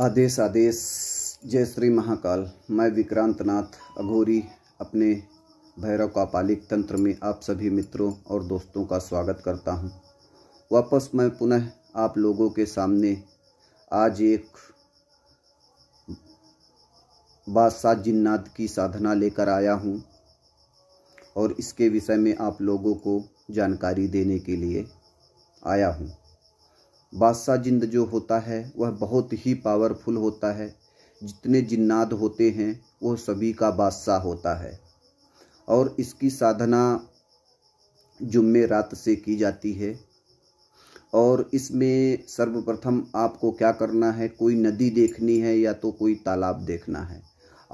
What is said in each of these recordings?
आदेश आदेश जय श्री महाकाल मैं विक्रांत नाथ अघोरी अपने भैरव का पालिक तंत्र में आप सभी मित्रों और दोस्तों का स्वागत करता हूं। वापस मैं पुनः आप लोगों के सामने आज एक बादशाह जिन्नाद की साधना लेकर आया हूं और इसके विषय में आप लोगों को जानकारी देने के लिए आया हूं बादशाह जिंद जो होता है वह बहुत ही पावरफुल होता है जितने जिन्नाद होते हैं वह सभी का बादशाह होता है और इसकी साधना जुम्मे रात से की जाती है और इसमें सर्वप्रथम आपको क्या करना है कोई नदी देखनी है या तो कोई तालाब देखना है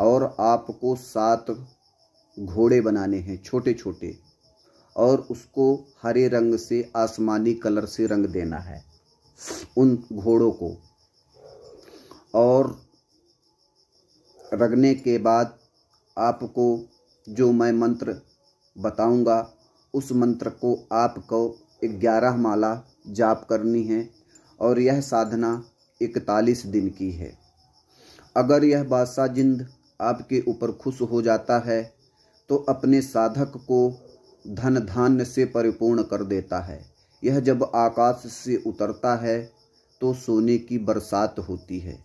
और आपको सात घोड़े बनाने हैं छोटे छोटे और उसको हरे रंग से आसमानी कलर से रंग देना है उन घोड़ों को और रगने के बाद आपको जो मैं मंत्र बताऊंगा उस मंत्र को आपको ग्यारह माला जाप करनी है और यह साधना इकतालीस दिन की है अगर यह बादशाह जिंद आपके ऊपर खुश हो जाता है तो अपने साधक को धन धान्य से परिपूर्ण कर देता है यह जब आकाश से उतरता है तो सोने की बरसात होती है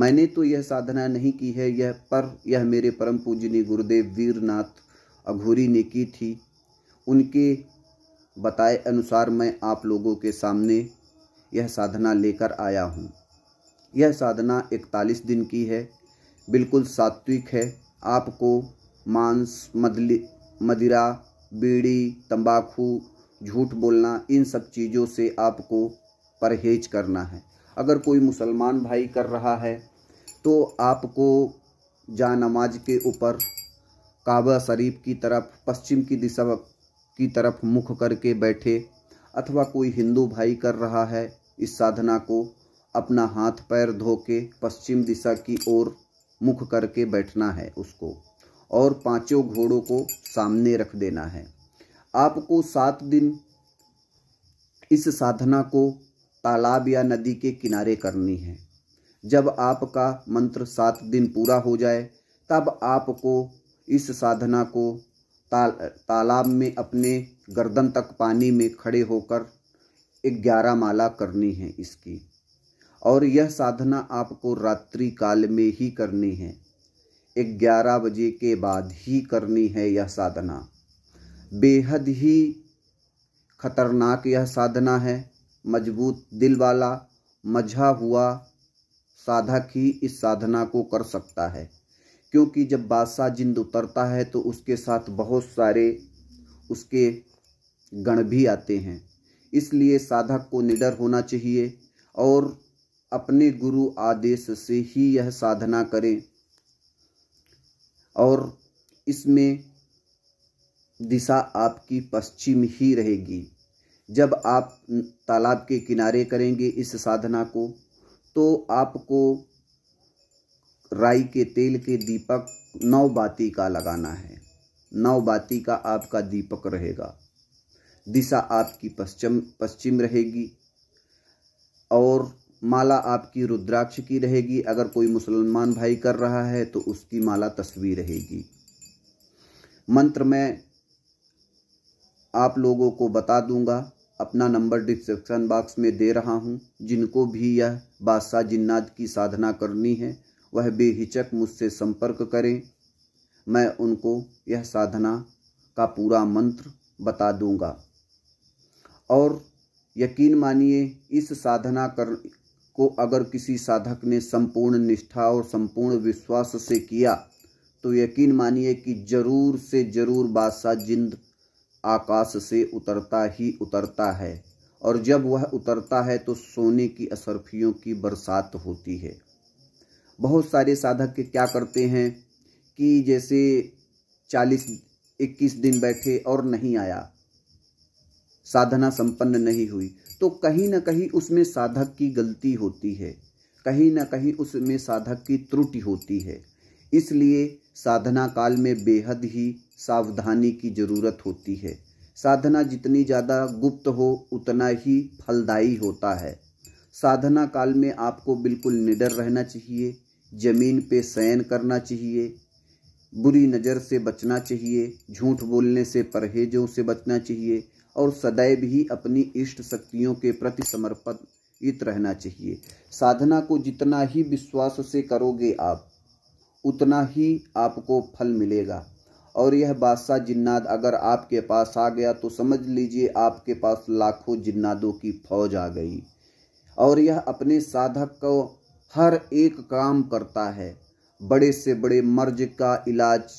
मैंने तो यह साधना नहीं की है यह पर यह मेरे परम पूजनी गुरुदेव वीरनाथ अघोरी ने की थी उनके बताए अनुसार मैं आप लोगों के सामने यह साधना लेकर आया हूँ यह साधना इकतालीस दिन की है बिल्कुल सात्विक है आपको मांस मदली मदिरा बीड़ी तंबाकू झूठ बोलना इन सब चीज़ों से आपको परहेज करना है अगर कोई मुसलमान भाई कर रहा है तो आपको जा नमाज के ऊपर काबा शरीफ की तरफ पश्चिम की दिशा की तरफ मुख करके बैठे अथवा कोई हिंदू भाई कर रहा है इस साधना को अपना हाथ पैर धो के पश्चिम दिशा की ओर मुख करके बैठना है उसको और पांचों घोड़ों को सामने रख देना है आपको सात दिन इस साधना को तालाब या नदी के किनारे करनी है जब आपका मंत्र सात दिन पूरा हो जाए तब आपको इस साधना को ता, तालाब में अपने गर्दन तक पानी में खड़े होकर ग्यारह माला करनी है इसकी और यह साधना आपको रात्रि काल में ही करनी है ग्यारह बजे के बाद ही करनी है यह साधना बेहद ही खतरनाक यह साधना है मजबूत दिल वाला मझा हुआ साधक ही इस साधना को कर सकता है क्योंकि जब बादशाह जिंद उतरता है तो उसके साथ बहुत सारे उसके गण भी आते हैं इसलिए साधक को निडर होना चाहिए और अपने गुरु आदेश से ही यह साधना करें और इसमें दिशा आपकी पश्चिम ही रहेगी जब आप तालाब के किनारे करेंगे इस साधना को तो आपको राई के तेल के दीपक नौ बाती का लगाना है नौ बाती का आपका दीपक रहेगा दिशा आपकी पश्चिम पश्चिम रहेगी और माला आपकी रुद्राक्ष की रहेगी अगर कोई मुसलमान भाई कर रहा है तो उसकी माला तस्वीर रहेगी मंत्र में आप लोगों को बता दूंगा अपना नंबर डिस्क्रिप्शन बॉक्स में दे रहा हूं जिनको भी यह बादशाह जिन्नाद की साधना करनी है वह बेहिचक मुझसे संपर्क करें मैं उनको यह साधना का पूरा मंत्र बता दूंगा और यकीन मानिए इस साधना कर को अगर किसी साधक ने संपूर्ण निष्ठा और संपूर्ण विश्वास से किया तो यकीन मानिए कि ज़रूर से ज़रूर बादशाह जिंद आकाश से उतरता ही उतरता है और जब वह उतरता है तो सोने की असरफियों की बरसात होती है बहुत सारे साधक के क्या करते हैं कि जैसे चालीस इक्कीस दिन बैठे और नहीं आया साधना संपन्न नहीं हुई तो कहीं ना कहीं उसमें साधक की गलती होती है कहीं ना कहीं उसमें साधक की त्रुटि होती है इसलिए साधना काल में बेहद ही सावधानी की जरूरत होती है साधना जितनी ज़्यादा गुप्त हो उतना ही फलदायी होता है साधना काल में आपको बिल्कुल निडर रहना चाहिए ज़मीन पे शयन करना चाहिए बुरी नज़र से बचना चाहिए झूठ बोलने से परहेजों से बचना चाहिए और सदैव ही अपनी इष्ट शक्तियों के प्रति समर्पित रहना चाहिए साधना को जितना ही विश्वास से करोगे आप उतना ही आपको फल मिलेगा और यह बादशाह जिन्नाद अगर आपके पास आ गया तो समझ लीजिए आपके पास लाखों जिन्नादों की फौज आ गई और यह अपने साधक को हर एक काम करता है बड़े से बड़े मर्ज का इलाज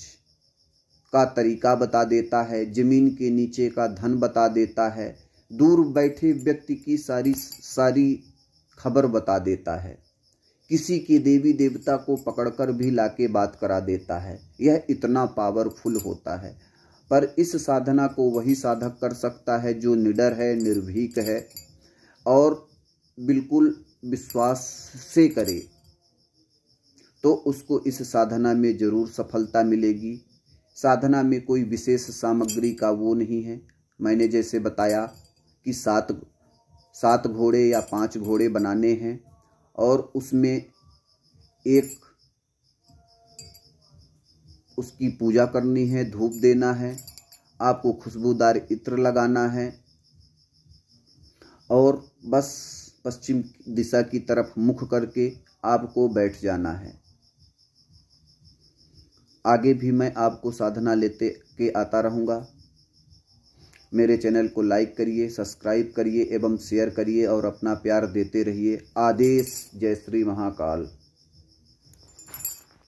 का तरीका बता देता है जमीन के नीचे का धन बता देता है दूर बैठे व्यक्ति की सारी सारी खबर बता देता है किसी की देवी देवता को पकड़कर भी लाके बात करा देता है यह इतना पावरफुल होता है पर इस साधना को वही साधक कर सकता है जो निडर है निर्भीक है और बिल्कुल विश्वास से करे तो उसको इस साधना में जरूर सफलता मिलेगी साधना में कोई विशेष सामग्री का वो नहीं है मैंने जैसे बताया कि सात सात घोड़े या पांच घोड़े बनाने हैं और उसमें एक उसकी पूजा करनी है धूप देना है आपको खुशबूदार इत्र लगाना है और बस पश्चिम दिशा की तरफ मुख करके आपको बैठ जाना है आगे भी मैं आपको साधना लेते के आता रहूँगा मेरे चैनल को लाइक करिए सब्सक्राइब करिए एवं शेयर करिए और अपना प्यार देते रहिए आदेश जय श्री महाकाल